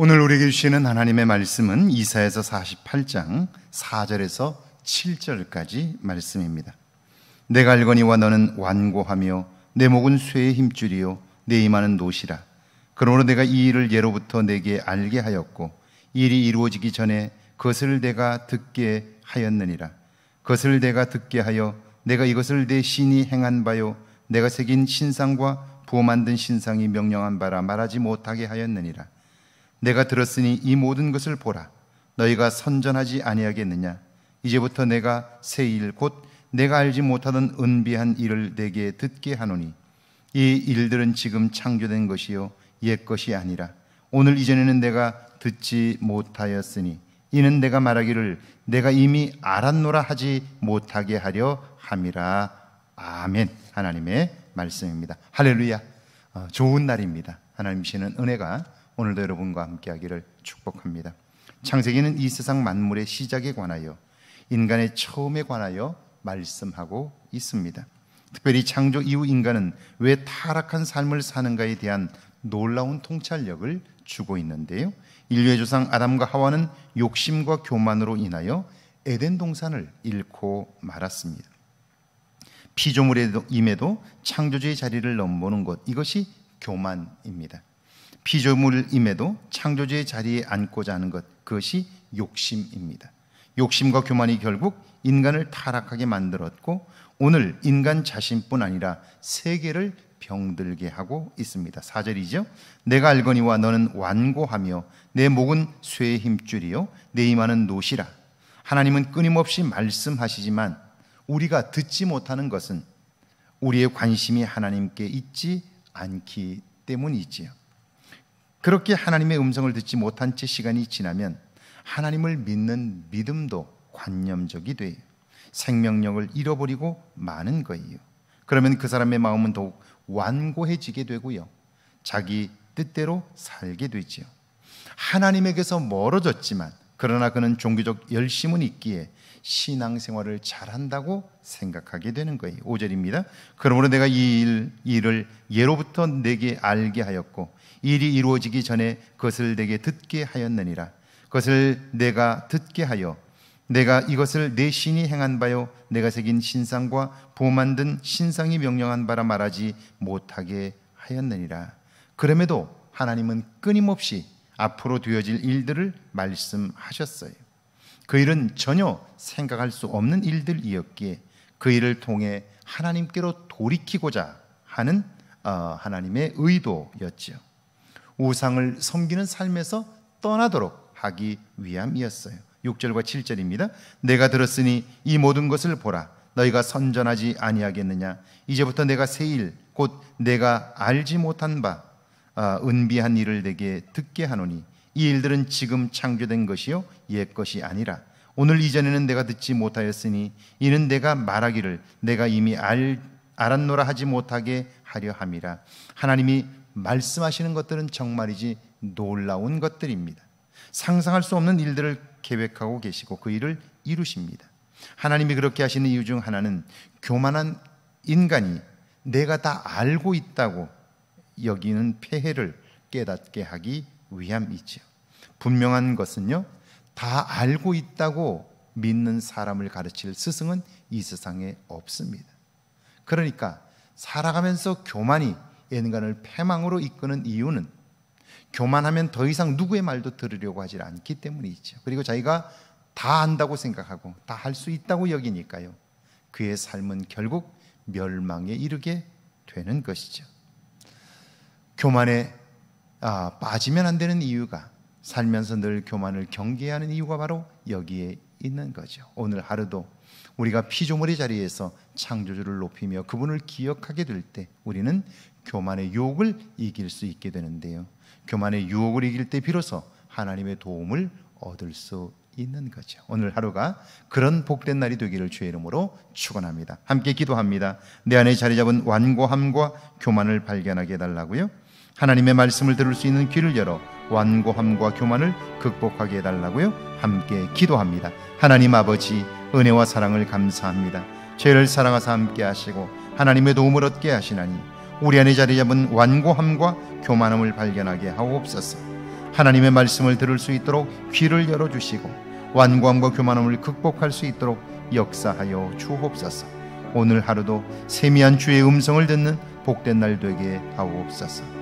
오늘 우리에게 주시는 하나님의 말씀은 이사에서 48장 4절에서 7절까지 말씀입니다. 내가 알거니와 너는 완고하며 내 목은 쇠의 힘줄이요 내 이마는 노시라. 그러므로 내가 이 일을 예로부터 내게 알게 하였고 일이 이루어지기 전에 그것을 내가 듣게 하였느니라. 그것을 내가 듣게 하여 내가 이것을 내 신이 행한 바요 내가 새긴 신상과 부어 만든 신상이 명령한 바라 말하지 못하게 하였느니라. 내가 들었으니 이 모든 것을 보라. 너희가 선전하지 아니하겠느냐? 이제부터 내가 새일곧 내가 알지 못하던 은비한 일을 내게 듣게 하노니 이 일들은 지금 창조된 것이요 옛 것이 아니라 오늘 이전에는 내가 듣지 못하였으니 이는 내가 말하기를 내가 이미 알았노라 하지 못하게 하려 함이라 아멘 하나님의 말씀입니다 할렐루야 어, 좋은 날입니다 하나님시는 은혜가 오늘도 여러분과 함께하기를 축복합니다. 창세기는 이 세상 만물의 시작에 관하여 인간의 처음에 관하여 말씀하고 있습니다. 특별히 창조 이후 인간은 왜 타락한 삶을 사는가에 대한 놀라운 통찰력을 주고 있는데요. 인류의 조상 아담과 하와는 욕심과 교만으로 인하여 에덴 동산을 잃고 말았습니다. 피조물임에도 창조주의 자리를 넘보는 것 이것이 교만입니다. 피조물임에도 창조주의 자리에 앉고자 하는 것 그것이 욕심입니다. 욕심과 교만이 결국 인간을 타락하게 만들었고 오늘 인간 자신뿐 아니라 세계를 병들게 하고 있습니다. 4절이죠. 내가 알거니와 너는 완고하며 내 목은 쇠의 힘줄이요 내 이마는 노시라. 하나님은 끊임없이 말씀하시지만 우리가 듣지 못하는 것은 우리의 관심이 하나님께 있지 않기 때문이지요. 그렇게 하나님의 음성을 듣지 못한 채 시간이 지나면 하나님을 믿는 믿음도 관념적이 돼요. 생명력을 잃어버리고 마는 거예요. 그러면 그 사람의 마음은 더욱 완고해지게 되고요. 자기 뜻대로 살게 되지요. 하나님에게서 멀어졌지만 그러나 그는 종교적 열심은 있기에 신앙생활을 잘한다고 생각하게 되는 거예요. 5절입니다. 그러므로 내가 이 일, 일을 예로부터 내게 알게 하였고 일이 이루어지기 전에 그것을 내게 듣게 하였느니라. 그것을 내가 듣게 하여 내가 이것을 내 신이 행한 바요 내가 새긴 신상과 보 만든 신상이 명령한 바라 말하지 못하게 하였느니라. 그럼에도 하나님은 끊임없이 앞으로 되어질 일들을 말씀하셨어요. 그 일은 전혀 생각할 수 없는 일들이었기에 그 일을 통해 하나님께로 돌이키고자 하는 어, 하나님의 의도였지요. 우상을 섬기는 삶에서 떠나도록 하기 위함이었어요. 6절과 7절입니다. 내가 들었으니 이 모든 것을 보라. 너희가 선전하지 아니하겠느냐? 이제부터 내가 세일 곧 내가 알지 못한 바 아, 은비한 일을 내게 듣게 하노니 이 일들은 지금 창조된 것이요 옛 것이 아니라 오늘 이전에는 내가 듣지 못하였으니 이는 내가 말하기를 내가 이미 알, 알았노라 하지 못하게 하려 함이라 하나님이 말씀하시는 것들은 정말이지 놀라운 것들입니다. 상상할 수 없는 일들을 계획하고 계시고 그 일을 이루십니다. 하나님이 그렇게 하시는 이유 중 하나는 교만한 인간이 내가 다 알고 있다고 여기는 폐해를 깨닫게 하기 위함이지요. 분명한 것은요, 다 알고 있다고 믿는 사람을 가르칠 스승은 이 세상에 없습니다. 그러니까 살아가면서 교만이 인간을 패망으로 이끄는 이유는 교만하면 더 이상 누구의 말도 들으려고 하지 않기 때문이죠. 그리고 자기가 다 안다고 생각하고 다 할 수 있다고 여기니까요. 그의 삶은 결국 멸망에 이르게 되는 것이죠. 교만에 아, 빠지면 안 되는 이유가 살면서 늘 교만을 경계하는 이유가 바로 여기에 있는 거죠. 오늘 하루도 우리가 피조물의 자리에서 창조주를 높이며 그분을 기억하게 될 때 우리는 교만의 유혹을 이길 수 있게 되는데요. 교만의 유혹을 이길 때 비로소 하나님의 도움을 얻을 수 있는 거죠. 오늘 하루가 그런 복된 날이 되기를 주의 이름으로 축원합니다. 함께 기도합니다. 내 안에 자리 잡은 완고함과 교만을 발견하게 해달라고요. 하나님의 말씀을 들을 수 있는 귀를 열어 완고함과 교만을 극복하게 해달라고요. 함께 기도합니다. 하나님 아버지 은혜와 사랑을 감사합니다. 죄를 사랑하사 함께 하시고 하나님의 도움을 얻게 하시나니 우리 안에 자리 잡은 완고함과 교만함을 발견하게 하옵소서. 하나님의 말씀을 들을 수 있도록 귀를 열어 주시고 완고함과 교만함을 극복할 수 있도록 역사하여 주옵소서. 오늘 하루도 세미한 주의 음성을 듣는 복된 날 되게 하옵소서.